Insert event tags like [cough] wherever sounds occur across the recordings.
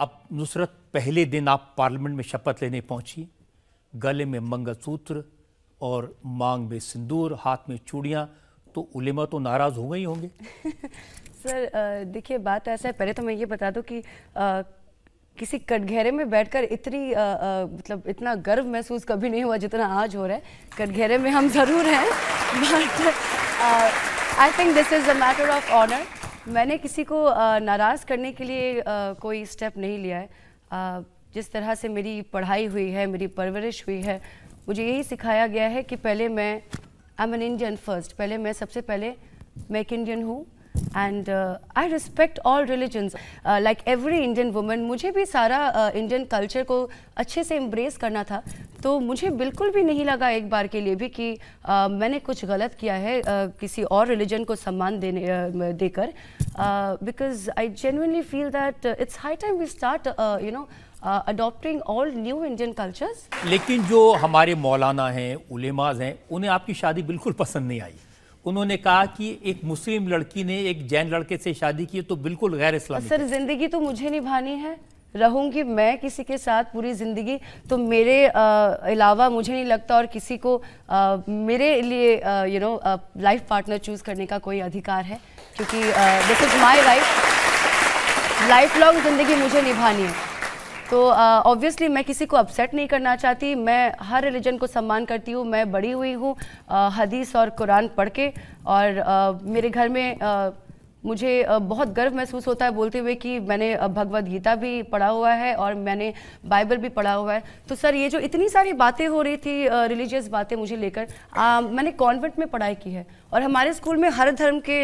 अब नुसरत पहले दिन आप पार्लियामेंट में शपथ लेने पहुंची गले में मंगलसूत्र और मांग में सिंदूर हाथ में चूड़ियाँ तो उलेमा तो नाराज़ हो गई होंगे [laughs] सर देखिए बात ऐसा है पहले तो मैं ये बता दूँ कि आ, किसी कटघेरे में बैठकर इतनी मतलब इतना गर्व महसूस कभी नहीं हुआ जितना आज हो रहा है कटघेरे में हम ज़रूर हैं but I think this is a matter of honour मैंने किसी को नाराज़ करने के लिए कोई स्टेप नहीं लिया है जिस तरह से मेरी पढ़ाई हुई है मेरी परवरिश हुई है मुझे यही सिखाया गया है कि पहले मैं I am an Indian first पहले मैं सबसे पहले मैं एक इंडियन हूँ and I respect all religions like every Indian women मुझे भी सारा इंडियन uh, कल्चर को अच्छे से एम्ब्रेस करना था तो मुझे बिल्कुल भी नहीं लगा एक बार के लिए भी कि uh, मैंने कुछ गलत किया है uh, किसी और रिलीजन को सम्मान देने uh, देकर because I genuinely feel that it's high time we start you know adopting all new Indian cultures लेकिन जो हमारे मौलाना हैं उलेमाज हैं उन्हें आपकी शादी बिल्कुल पसंद नहीं आई उन्होंने कहा कि एक मुस्लिम लड़की ने एक जैन लड़के से शादी की तो बिल्कुल गैर इस्लामी सर जिंदगी तो मुझे निभानी है रहूंगी मैं किसी के साथ पूरी ज़िंदगी तो मेरे अलावा मुझे नहीं लगता और किसी को आ, मेरे लिए you know life partner choose करने का कोई अधिकार है क्योंकि this is my life life long ज़िंदगी मुझे निभानी है तो ऑब्वियसली uh, मैं किसी को अपसेट नहीं करना चाहती मैं हर रिलीजन को सम्मान करती हूँ मैं बड़ी हुई हूँ uh, हदीस और कुरान पढ़ के और uh, मेरे घर में uh, मुझे बहुत गर्व महसूस होता है बोलते हुए कि मैंने भगवद गीता भी पढ़ा हुआ है और मैंने बाइबल भी पढ़ा हुआ है तो सर ये जो इतनी सारी बातें हो रही थी रिलीजियस बातें मुझे लेकर मैंने कॉन्वेंट में पढ़ाई की है और हमारे स्कूल में हर धर्म के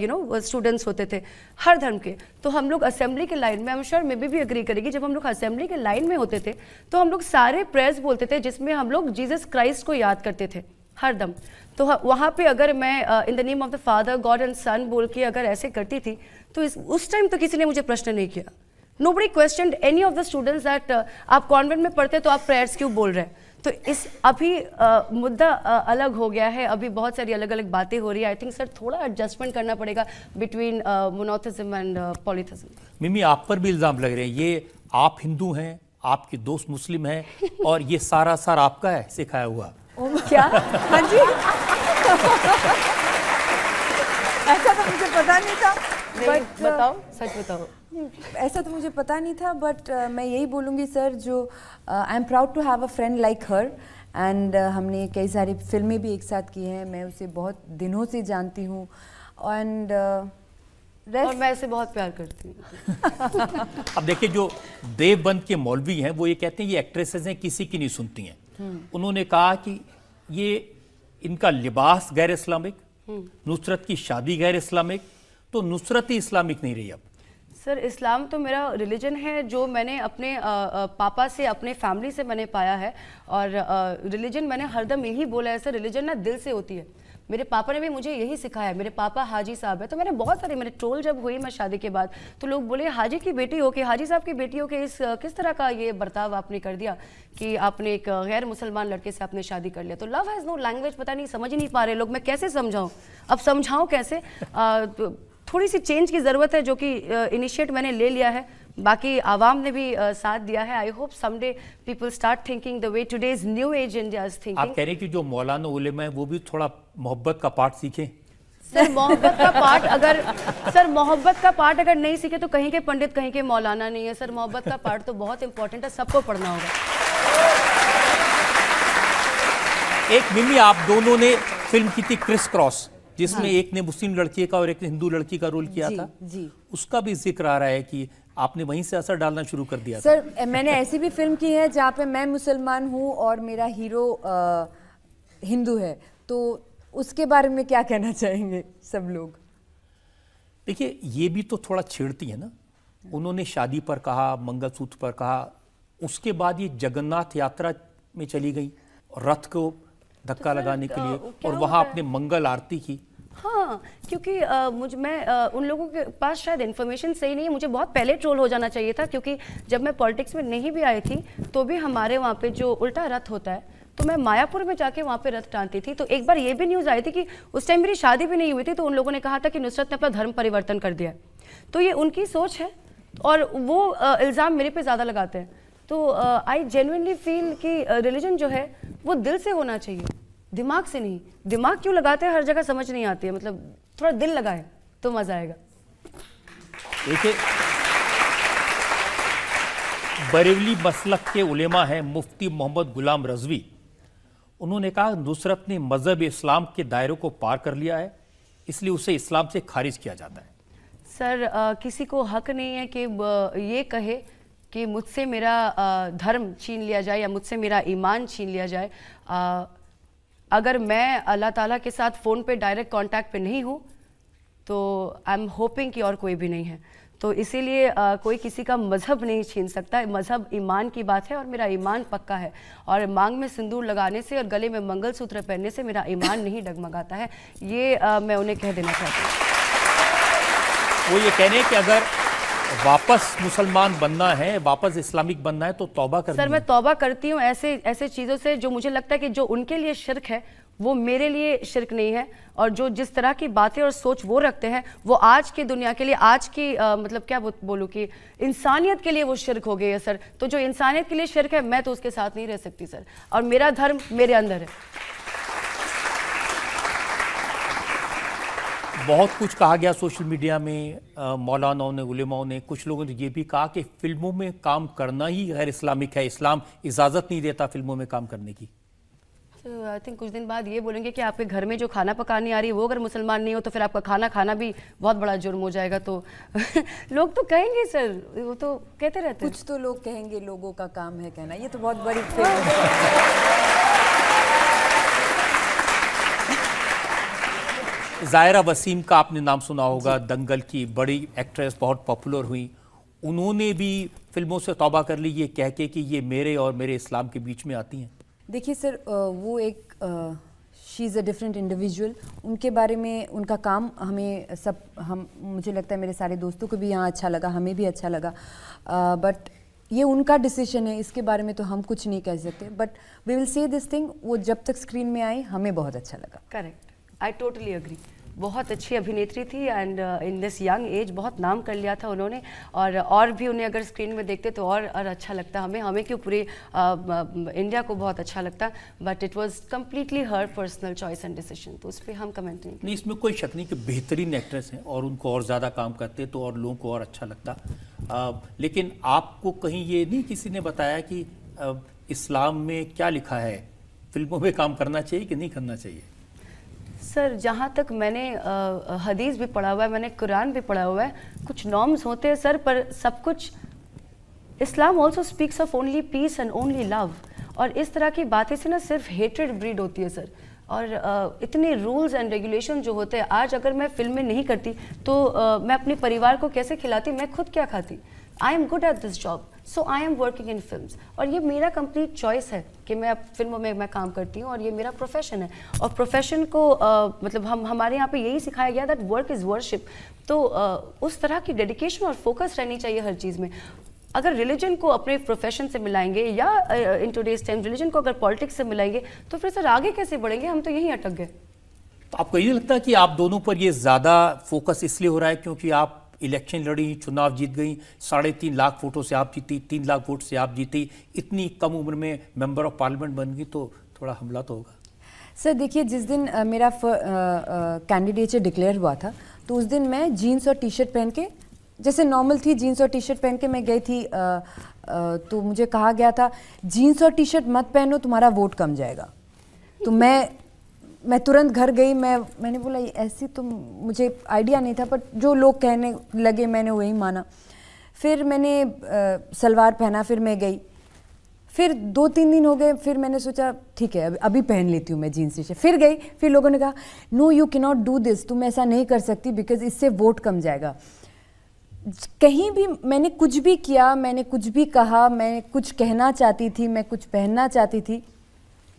यू नो स्टूडेंट्स होते थे हर धर्म के तो हम लोग असेंबली के लाइन में हम श्योर मे बी भी अग्री करेगी जब हम लोग असेंबली के लाइन में होते थे तो हम लोग सारे प्रेयर्स बोलते थे जिसमें हम लोग जीसस क्राइस्ट को याद करते थे हर दम तो वहाँ पे अगर मैं in the name of the father God and son बोल के अगर ऐसे करती थी तो इस उस टाइम तो किसी ने मुझे प्रश्न नहीं किया नो बड़ी question any of the students that आप कॉन्वेंट में पढ़ते तो आप प्रेयर्स क्यों बोल रहे हैं तो इस अभी आ, मुद्दा आ, अलग हो गया है अभी बहुत सारी अलग अलग बातें हो रही है आई थिंक सर थोड़ा एडजस्टमेंट करना पड़ेगा बिटवीन मोनोथिज्म एंड पॉलिथिज्म मिमी आप पर भी इल्ज़ाम लग रहे हैं ये आप हिंदू हैं आपके दोस्त मुस्लिम हैं [laughs] और ये सारा सार आपका है सिखाया हुआ क्या हाँ जी ऐसा तो मुझे पता नहीं था बट uh, बताओ सच बताओ ऐसा तो मुझे पता नहीं था बट uh, मैं यही बोलूँगी सर जो I am proud to have a friend like her and हमने कई सारी फिल्में भी एक साथ की हैं मैं उसे बहुत दिनों से जानती हूँ एंड uh, और मैं इसे बहुत प्यार करती हूँ [laughs] अब देखिए जो देवबंद के मौलवी हैं वो ये कहते हैं ये एक्ट्रेसेस हैं किसी की नहीं सुनती हैं उन्होंने कहा कि ये इनका लिबास गैर इस्लामिक हम्म। नुसरत की शादी गैर इस्लामिक तो नुसरत ही इस्लामिक नहीं रही अब सर इस्लाम तो मेरा रिलीजन है जो मैंने अपने पापा से अपने फैमिली से मैंने पाया है और रिलीजन मैंने हरदम यही बोला है सर रिलीजन ना दिल से होती है मेरे पापा ने भी मुझे यही सिखाया मेरे पापा हाजी साहब है तो मैंने बहुत सारे मेरे ट्रोल जब हुई मैं शादी के बाद तो लोग बोले हाजी की बेटी हो के हाजी साहब की बेटी हो के इस किस तरह का ये बर्ताव आपने कर दिया कि आपने एक गैर मुसलमान लड़के से आपने शादी कर लिया तो लव हैज़ नो लैंग्वेज पता नहीं समझ नहीं पा रहे लोग मैं कैसे समझाऊँ अब समझाऊँ कैसे तो थोड़ी सी चेंज की ज़रूरत है जो कि इनिशिएट मैंने ले लिया है बाकी आवाम ने भी आ, साथ दिया है I hope some people start thinking the way is new age India is thinking आप कह रहे हैं कि जो मौलाना उलमा है वो भी थोड़ा मोहब्बत का पाठ सीखें सर मोहब्बत का पार्ट अगर सर मोहब्बत का पार्ट अगर नहीं सीखे तो कहीं के पंडित कहीं के मौलाना नहीं है सर मोहब्बत का पार्ट तो बहुत इंपॉर्टेंट है सबको पढ़ना होगा एक मिमी आप दोनों ने फिल्म की थी क्रिस क्रॉस जिसमें हाँ। एक ने मुस्लिम लड़की का और एक ने हिंदू लड़की का रोल किया जी, था जी उसका भी जिक्र आ रहा है कि आपने वहीं से असर डालना शुरू कर दिया सर मैंने ऐसी भी फिल्म की है जहाँ पे मैं मुसलमान हूँ और मेरा हीरो हिंदू है तो उसके बारे में क्या कहना चाहेंगे सब लोग देखिए ये भी तो थोड़ा छेड़ती है ना उन्होंने शादी पर कहा मंगलसूत्र पर कहा उसके बाद ये जगन्नाथ यात्रा में चली गई रथ को धक्का तो लगाने के लिए और वहाँ आपने मंगल आरती की हाँ क्योंकि आ, मुझ मैं आ, उन लोगों के पास शायद इन्फॉर्मेशन सही नहीं है मुझे बहुत पहले ट्रोल हो जाना चाहिए था क्योंकि जब मैं पॉलिटिक्स में नहीं भी आई थी तो भी हमारे वहाँ पे जो उल्टा रथ होता है तो मैं मायापुर में जाके वहाँ पे रथ टाँगती थी तो एक बार ये भी न्यूज़ आई थी कि उस टाइम मेरी शादी भी नहीं हुई थी तो उन लोगों ने कहा था कि नुसरत ने अपना धर्म परिवर्तन कर दिया तो ये उनकी सोच है और वो इल्ज़ाम मेरे पे ज़्यादा लगाते हैं तो आई जेन्यनली फील कि रिलीजन जो है वो दिल से होना चाहिए दिमाग से नहीं दिमाग क्यों लगाते हैं हर जगह समझ नहीं आती है मतलब थोड़ा दिल लगाए तो मज़ा आएगा देखिए बरेवली मसलक के उलेमा हैं मुफ्ती मोहम्मद गुलाम रजवी उन्होंने कहा नुसरत ने मज़हब इस्लाम के दायरों को पार कर लिया है इसलिए उसे इस्लाम से खारिज किया जाता है सर आ, किसी को हक नहीं है कि ये कहे कि मुझसे मेरा धर्म छीन लिया जाए या मुझसे मेरा ईमान छीन लिया जाए अगर मैं अल्लाह ताला के साथ फ़ोन पे डायरेक्ट कांटेक्ट पे नहीं हूँ तो आई एम होपिंग कि और कोई भी नहीं है तो इसीलिए कोई किसी का मज़हब नहीं छीन सकता मज़हब ईमान की बात है और मेरा ईमान पक्का है और मांग में सिंदूर लगाने से और गले में मंगलसूत्र पहनने से मेरा ईमान नहीं डगमगाता है ये आ, मैं उन्हें कह देना चाहती हूँ वो ये कहने कि अगर वापस मुसलमान बनना है वापस इस्लामिक बनना है तो तौबा कर सर मैं तौबा करती हूँ ऐसे ऐसे चीज़ों से जो मुझे लगता है कि जो उनके लिए शिरक है वो मेरे लिए शिरक नहीं है और जो जिस तरह की बातें और सोच वो रखते हैं वो आज की दुनिया के लिए आज की आ, मतलब क्या बोलूँ कि इंसानियत के लिए वो शिरक हो गई है सर तो जो इंसानियत के लिए शिरक है मैं तो उसके साथ नहीं रह सकती सर और मेरा धर्म मेरे अंदर है बहुत कुछ कहा गया सोशल मीडिया में मौलानाओं ने उलेमाओं ने कुछ लोगों ने ये भी कहा कि फिल्मों में काम करना ही गैर इस्लामिक है इस्लाम इजाज़त नहीं देता फिल्मों में काम करने की आई तो आई थिंक कुछ दिन बाद ये बोलेंगे कि आपके घर में जो खाना पकाने आ रही है वो अगर मुसलमान नहीं हो तो फिर आपका खाना खाना भी बहुत बड़ा जुर्म हो जाएगा तो [laughs] लोग तो कहेंगे सर वो तो कहते रहते हैं कुछ तो लोग कहेंगे लोगों का काम है कहना ये तो बहुत बड़ी जायरा वसीम का आपने नाम सुना होगा दंगल की बड़ी एक्ट्रेस बहुत पॉपुलर हुई उन्होंने भी फिल्मों से तौबा कर ली ये कह के कि ये मेरे और मेरे इस्लाम के बीच में आती हैं देखिए सर वो एक she is a different individual उनके बारे में उनका काम हमें सब हम मुझे लगता है मेरे सारे दोस्तों को भी यहाँ अच्छा लगा हमें भी अच्छा लगा बट ये उनका डिसीजन है इसके बारे में तो हम कुछ नहीं कह सकते but we will say this thing वो जब तक स्क्रीन में आए हमें बहुत अच्छा लगा करेक्ट आई टोटली अग्री बहुत अच्छी अभिनेत्री थी and in this young age बहुत नाम कर लिया था उन्होंने और uh, और भी उन्हें अगर स्क्रीन में देखते तो और और अच्छा लगता हमें हमें क्यों पूरे इंडिया uh, uh, को बहुत अच्छा लगता but it was completely her personal choice and decision तो उस पर हम कमेंट नहीं नहीं इसमें कोई शक नहीं कि बेहतरीन एक्ट्रेस हैं और उनको और ज़्यादा काम करते तो और लोगों को और अच्छा लगता आ, लेकिन आपको कहीं ये नहीं किसी ने बताया कि आ, इस्लाम में क्या लिखा है फिल्मों में काम करना चाहिए कि नहीं करना चाहिए सर जहाँ तक मैंने हदीस भी पढ़ा हुआ है मैंने कुरान भी पढ़ा हुआ है कुछ नॉर्म्स होते हैं सर पर सब कुछ Islam also speaks of only peace and only love और इस तरह की बातें से ना सिर्फ हेटेड ब्रीड होती है सर और uh, इतने रूल्स एंड रेगुलेशन जो होते हैं आज अगर मैं फिल्में नहीं करती तो uh, मैं अपने परिवार को कैसे खिलाती मैं खुद क्या खाती I am good at this job so I am working in film और ये मेरा कंप्लीट चॉइस है कि मैं अब फिल्मों में मैं काम करती हूँ और ये मेरा प्रोफेशन है और प्रोफेशन को uh, मतलब हम हमारे यहाँ पे यही सिखाया गया दैट वर्क इज़ वर्शिप तो uh, उस तरह की डेडिकेशन और फोकस रहनी चाहिए हर चीज़ में अगर रिलीजन को अपने प्रोफेशन से मिलाएंगे या इन टूडेज टाइम रिलीजन को अगर पॉलिटिक्स से मिलाएंगे तो फिर सर आगे कैसे बढ़ेंगे हम तो यहीं अटक गए तो आपको ये लगता है कि आप दोनों पर ये ज़्यादा फोकस इसलिए हो रहा है क्योंकि आप इलेक्शन लड़ी चुनाव जीत गई साढ़े तीन लाख वोटों से आप जीती तीन लाख वोट से आप जीती इतनी कम उम्र में मेंबर ऑफ पार्लियामेंट बन गई तो थोड़ा हमला तो होगा सर देखिए जिस दिन आ, मेरा कैंडिडेचर डिक्लेयर हुआ था तो उस दिन मैं जीन्स और टी शर्ट पहन के जैसे नॉर्मल थी जीन्स और टी शर्ट पहन के मैं गई थी आ, आ, तो मुझे कहा गया था जीन्स और टी शर्ट मत पहनो तुम्हारा वोट कम जाएगा तो मैं मैं तुरंत घर गई मैं मैंने बोला ऐसी तो मुझे आइडिया नहीं था बट जो लोग कहने लगे मैंने वही माना फिर मैंने सलवार पहना फिर मैं गई फिर दो तीन दिन हो गए फिर मैंने सोचा ठीक है अभी पहन लेती हूँ मैं जीन्स टी फिर गई फिर लोगों ने कहा no you can not do this तुम ऐसा नहीं कर सकती बिकॉज इससे वोट कम जाएगा कहीं भी मैंने कुछ भी किया मैंने कुछ भी कहा मैं कुछ कहना चाहती थी मैं कुछ पहनना चाहती थी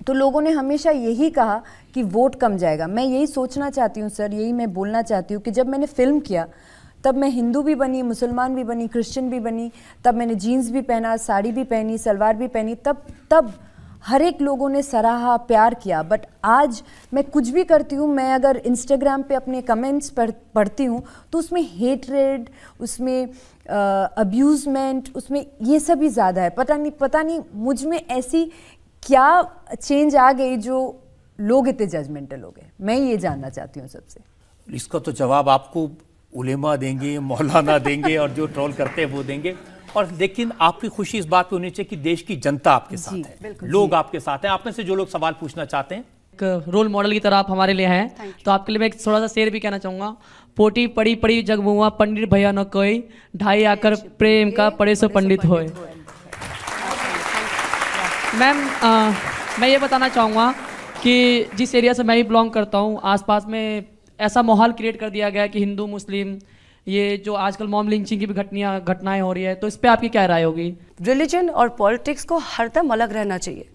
तो लोगों ने हमेशा यही कहा कि वोट कम जाएगा मैं यही सोचना चाहती हूँ सर यही मैं बोलना चाहती हूँ कि जब मैंने फ़िल्म किया तब मैं हिंदू भी बनी मुसलमान भी बनी क्रिश्चियन भी बनी तब मैंने जीन्स भी पहना साड़ी भी पहनी सलवार भी पहनी तब तब हर एक लोगों ने सराहा प्यार किया बट आज मैं कुछ भी करती हूँ मैं अगर इंस्टाग्राम पे अपने कमेंट्स पढ़ पढ़ती हूँ तो उसमें हेटरेड उसमें अब्यूज़मेंट उसमें ये सभी ज़्यादा है पता नहीं पता नहीं मुझ में ऐसी क्या चेंज आ गई जो लोग इतने जजमेंटल हो गए मैं ये जानना चाहती हूँ सबसे इसका तो जवाब आपको उलेमा देंगे मौलाना देंगे और जो ट्रोल करते हैं वो देंगे और लेकिन आपकी खुशी इस बात पे होनी चाहिए कि देश की जनता आपके साथ है लोग आपके साथ हैं आप में से जो लोग सवाल पूछना चाहते हैं एक रोल मॉडल की तरह आप हमारे लिए हैं तो आपके लिए मैं एक थोड़ा सा शेर भी कहना चाहूँगा पोटी पड़ी पड़ी जग मुआ पंडित भैया न कोई ढाई आकर प्रेम का पड़े सो पंडित होए मैम uh, मैं ये बताना चाहूँगा कि जिस एरिया से मैं भी बिलोंग करता हूँ आसपास में ऐसा माहौल क्रिएट कर दिया गया कि हिंदू मुस्लिम ये जो आजकल मॉम लिंचिंग की भी घटनियाँ घटनाएं हो रही है तो इस पर आपकी क्या राय होगी रिलीजन और पॉलिटिक्स को हरदम अलग रहना चाहिए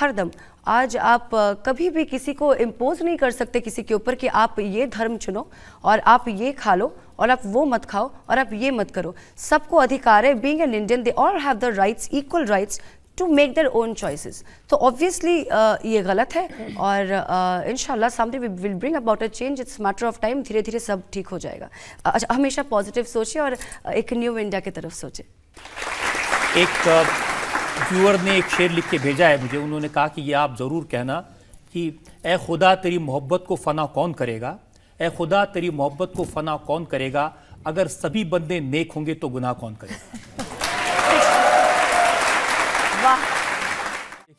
हरदम आज आप uh, कभी भी किसी को इम्पोज नहीं कर सकते किसी के ऊपर कि आप ये धर्म चुनो और आप ये खा लो और आप वो मत खाओ और आप ये मत करो सबको अधिकार है being an Indian they all have the rights equal rights to make their own choices तो ऑब्वियसली ये गलत है और in something will bring about a change it's matter of time धीरे धीरे सब ठीक हो जाएगा अच्छा हमेशा पॉजिटिव सोचे और uh, एक न्यू इंडिया की तरफ सोचे एक व्यूअर uh, ने एक शेर लिख के भेजा है मुझे उन्होंने कहा कि ये आप ज़रूर कहना कि ए खुदा तेरी मोहब्बत को फ़ना कौन करेगा ए खुदा तेरी मोहब्बत को फ़ना कौन करेगा अगर सभी बंदे नेक होंगे तो गुनाह कौन करेगा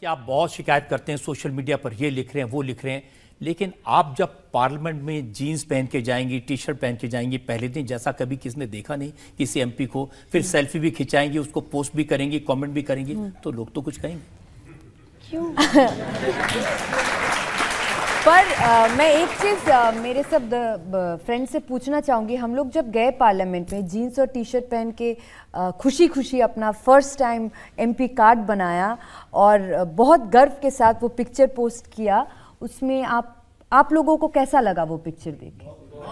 देखिए आप बहुत शिकायत करते हैं सोशल मीडिया पर ये लिख रहे हैं वो लिख रहे हैं लेकिन आप जब पार्लियामेंट में जीन्स पहन के जाएंगी टी शर्ट पहन के जाएंगी पहले दिन जैसा कभी किसने देखा नहीं किसी एमपी को फिर सेल्फी भी खिंचाएंगी उसको पोस्ट भी करेंगी कमेंट भी करेंगी तो लोग तो कुछ कहेंगे क्यों [laughs] पर आ, मैं एक चीज़ मेरे सब फ्रेंड से पूछना चाहूंगी हम लोग जब गए पार्लियामेंट में जीन्स और टी शर्ट पहन के आ, खुशी खुशी अपना फर्स्ट टाइम एमपी कार्ड बनाया और बहुत गर्व के साथ वो पिक्चर पोस्ट किया उसमें आप आप लोगों को कैसा लगा वो पिक्चर देख के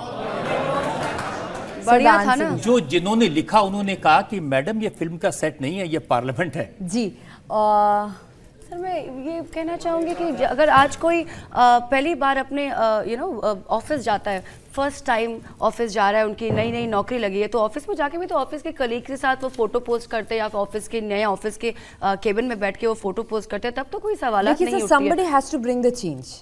बढ़िया था ना जो जिन्होंने लिखा उन्होंने कहा कि मैडम ये फिल्म का सेट नहीं है ये पार्लियामेंट है जी आ, सर तो मैं ये कहना चाहूँगी कि अगर आज कोई आ, पहली बार अपने यू नो ऑफिस जाता है फर्स्ट टाइम ऑफिस जा रहा है उनकी नई नई नौकरी लगी है तो ऑफिस में जाके भी तो ऑफिस के कलीग के साथ वो फोटो पोस्ट करते हैं या ऑफिस के नए ऑफिस के केबिन में बैठ के वो फोटो पोस्ट करते हैं तब तो कोई सवाल नहीं चेंज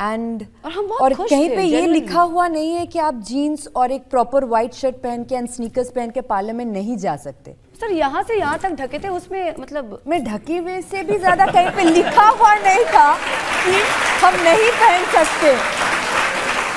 एंड और, हम और कहीं पे ये लिखा हुआ नहीं है कि आप जीन्स और एक प्रॉपर व्हाइट शर्ट पहन के एंड स्नीकर्स पहन के पार्लर में नहीं जा सकते सर यहाँ से यहाँ तक ढके थे उसमें मतलब मैं ढके हुए से भी ज्यादा कहीं पे लिखा हुआ नहीं था कि हम नहीं पहन सकते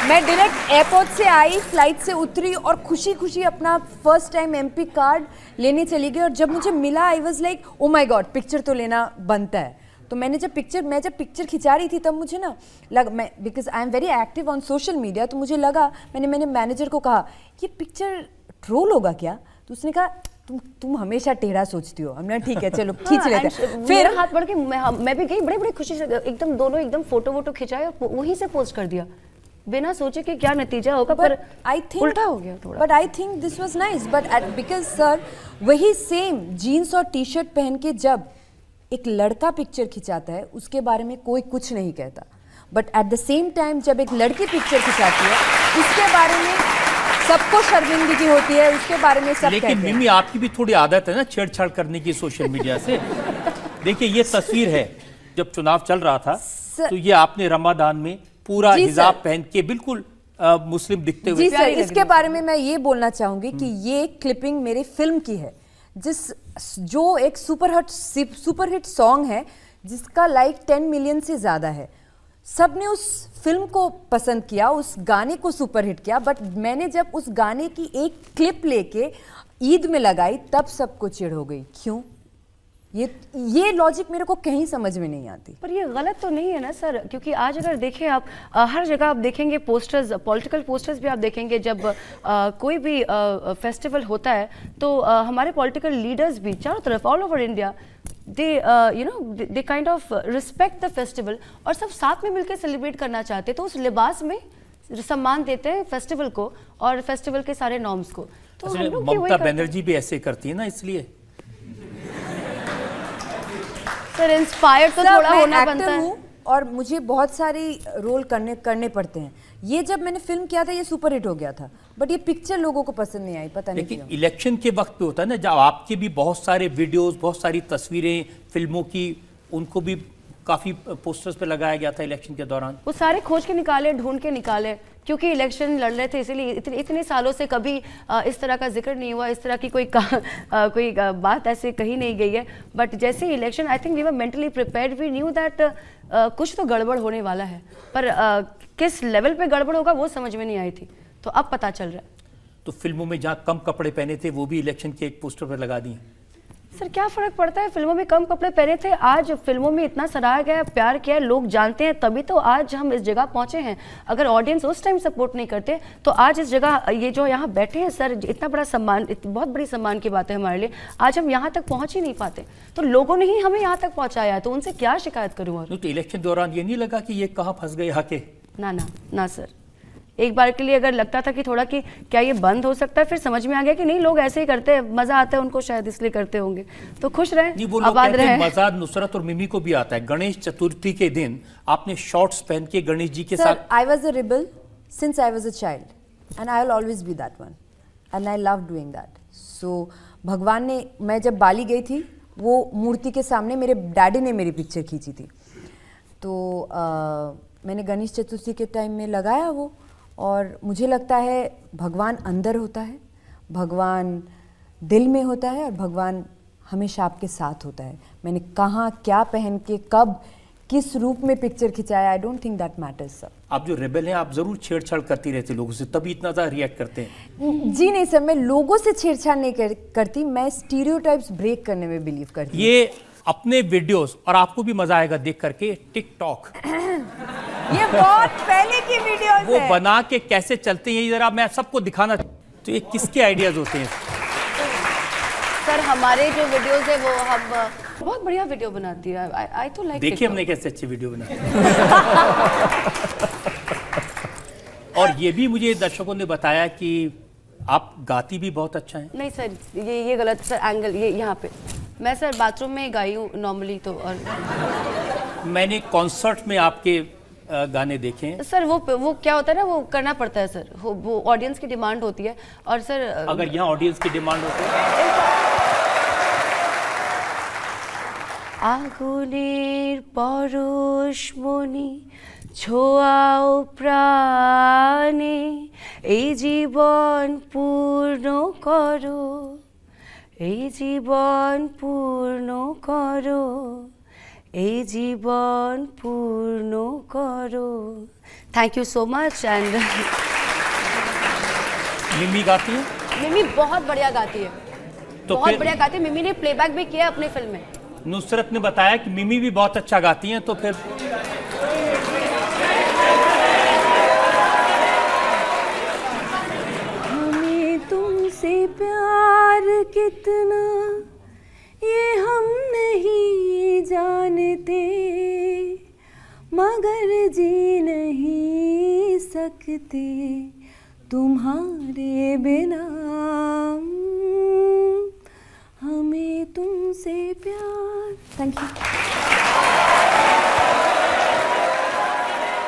मैं डायरेक्ट एयरपोर्ट से आई फ्लाइट से उतरी और खुशी खुशी अपना फर्स्ट टाइम एमपी कार्ड लेने चली गई और जब मुझे मिला I was like oh my God picture तो लेना बनता है तो मैंने जब पिक्चर मैं जब पिक्चर खिंचा रही थी तब मुझे ना लग मैं because I am very active on social media तो मुझे लगा मैंने मैंने मैनेजर को कहा ये पिक्चर ट्रोल होगा क्या तो उसने कहा तुम तुम हमेशा टेढ़ा सोचती हो हमने ठीक है चलो हाँ, खींच हाँ, लेते हैं फिर हाथ बढ़ के मैं, हाँ, मैं भी गई बड़े बड़े खुशी से एकदम दोनों एकदम फोटो वोटो खिंचाए और वहीं से पोस्ट कर दिया बिना सोचे कि क्या नतीजा होगा पर आई थिंक उल्टा हो गया थोड़ा but I think this was nice but because sir वही सेम जीन्स और टी शर्ट पहन के जब एक लड़का पिक्चर खिंचाता है उसके बारे में कोई कुछ नहीं कहता but at the same time जब एक लड़की पिक्चर खिंचाती है उसके बारे में सबको शर्मिंदगी होती है उसके बारे में सब लेकिन मिमी आपकी भी थोड़ी आदत है ना छेड़छाड़ करने की सोशल मीडिया से देखिए ये तस्वीर है जब चुनाव चल रहा था स... तो ये आपने रमादान में पूरा हिजाब पहन के बिल्कुल मुस्लिम दिखते हुए जी सर इसके बारे में मैं ये बोलना चाहूंगी कि हम्म। ये क्लिपिंग मेरी फिल्म की है जिस जो एक सुपरहिट सुपरहिट सॉन्ग है जिसका लाइक टेन मिलियन से ज्यादा है सब ने उस फिल्म को पसंद किया उस गाने को सुपरहिट किया बट मैंने जब उस गाने की एक क्लिप लेके ईद में लगाई तब सबको चिड़ हो गई क्यों ये ये लॉजिक मेरे को कहीं समझ में नहीं आती पर ये गलत तो नहीं है ना सर क्योंकि आज अगर देखें आप आ, हर जगह आप देखेंगे पोस्टर्स पॉलिटिकल पोस्टर्स भी आप देखेंगे जब आ, कोई भी आ, फेस्टिवल होता है तो आ, हमारे पॉलिटिकल लीडर्स भी चारों तरफ all over India they you know they kind of respect the festival और सब साथ में मिलकर सेलिब्रेट करना चाहते तो उस लिबास में सम्मान देते हैं फेस्टिवल को और फेस्टिवल के सारे नॉर्म्स को तो ममता बनर्जी भी ऐसे करती है ना इसलिए सर इंस्पायर तो थोड़ा होना बनता है और मुझे बहुत सारी रोल करने करने पड़ते हैं ये जब मैंने फिल्म किया था ये सुपर हिट हो गया था बट ये पिक्चर लोगों को पसंद नहीं आई पता नहीं लेकिन इलेक्शन के वक्त पे होता है ना जब आपके भी बहुत सारे वीडियोस बहुत सारी तस्वीरें फिल्मों की उनको भी काफी पोस्टर्स पे लगाया गया था इलेक्शन के दौरान वो सारे खोज के निकाले ढूंढ के निकाले क्योंकि इलेक्शन लड़ रहे थे इसीलिए इतने इतने सालों से कभी इस तरह का जिक्र नहीं हुआ इस तरह की कोई का, कोई बात ऐसे कही नहीं गई है बट जैसे election I think we were mentally prepare we knew that कुछ तो गड़बड़ होने वाला है पर uh, किस लेवल पे गड़बड़ होगा वो समझ में नहीं आई थी तो अब पता चल रहा है तो फिल्मों में जहाँ कम कपड़े पहने थे वो भी इलेक्शन के एक पोस्टर पर लगा दिए सर क्या फर्क पड़ता है फिल्मों में कम कपड़े पहने थे आज फिल्मों में इतना सराहा गया प्यार किया है लोग जानते हैं तभी तो आज हम इस जगह पहुंचे हैं अगर ऑडियंस उस टाइम सपोर्ट नहीं करते तो आज इस जगह ये जो यहाँ बैठे हैं सर इतना बड़ा सम्मान बहुत बड़ी सम्मान की बात है हमारे लिए आज हम यहाँ तक पहुँच ही नहीं पाते तो लोगों ने ही हमें यहाँ तक पहुँचाया तो उनसे क्या शिकायत करूँ तो इलेक्शन दौरान ये नहीं लगा कि ये कहाँ फंस गए हके ना ना ना सर एक बार के लिए अगर लगता था कि थोड़ा कि क्या ये बंद हो सकता है फिर समझ में आ गया कि नहीं लोग ऐसे ही करते हैं मजा आता है उनको शायद इसलिए करते होंगे तो खुश रहे आबाद रहे मजा नुसरत और मिमी को भी आता है गणेश चतुर्थी के दिन आपने शॉर्ट्स पहन के गणेश जी के साथ I was a rebel since I was a child and I always be that one and I love doing that so भगवान ने मैं जब बाली गई थी वो मूर्ति के सामने मेरे डैडी ने मेरी पिक्चर खींची थी तो आ, मैंने गणेश चतुर्थी के टाइम में लगाया वो और मुझे लगता है भगवान अंदर होता है भगवान दिल में होता है और भगवान हमेशा आपके साथ होता है मैंने कहाँ क्या पहन के कब किस रूप में पिक्चर खिंचाया I don't think that matters sir आप जो रेबल हैं आप जरूर छेड़छाड़ करती रहती लोगों से तभी इतना ज़्यादा रिएक्ट करते हैं जी नहीं सर मैं लोगों से छेड़छाड़ नहीं कर, करती मैं स्टीरियोटाइप्स ब्रेक करने में बिलीव करती ये अपने वीडियोस और आपको भी मजा आएगा देख करके टिकटॉक [coughs] ये बहुत पहले की वीडियोस वो है। बना के कैसे चलते हैं जरा मैं सबको दिखाना तो ये किसके आइडियाज होते हैं सर हमारे जो वीडियोस है वो हम बहुत बढ़िया वीडियो बनाती है आई आई तो लाइक देखिए हमने कैसे अच्छी वीडियो बनाई [laughs] और ये भी मुझे दर्शकों ने बताया कि आप गाती भी बहुत अच्छा है नहीं सर ये ये गलत सर एंगल ये यहाँ पे मैं सर बाथरूम में गाई हूँ नॉर्मली तो और मैंने कॉन्सर्ट में आपके गाने देखे हैं सर वो वो क्या होता है ना वो करना पड़ता है सर वो ऑडियंस की डिमांड होती है और सर अगर यहाँ ऑडियंस की डिमांड होती है আগুনের পরশমণি ছোয়াও প্রাণে এই জীবন পূর্ণ করো এই জীবন পূর্ণ করো এই জীবন পূর্ণ করো यू सो मच एंड मिमी गाती है मिमी बहुत बढ़िया गाती है तो बहुत बढ़िया गाती है मिमी ने प्लेबैक भी किया अपनी फिल्म में नुसरत ने बताया कि मिमी भी बहुत अच्छा गाती हैं तो फिर प्यार कितना ये हम नहीं जानते मगर जी नहीं सकते तुम्हारे बिना हमें तुमसे प्यार थैंक यू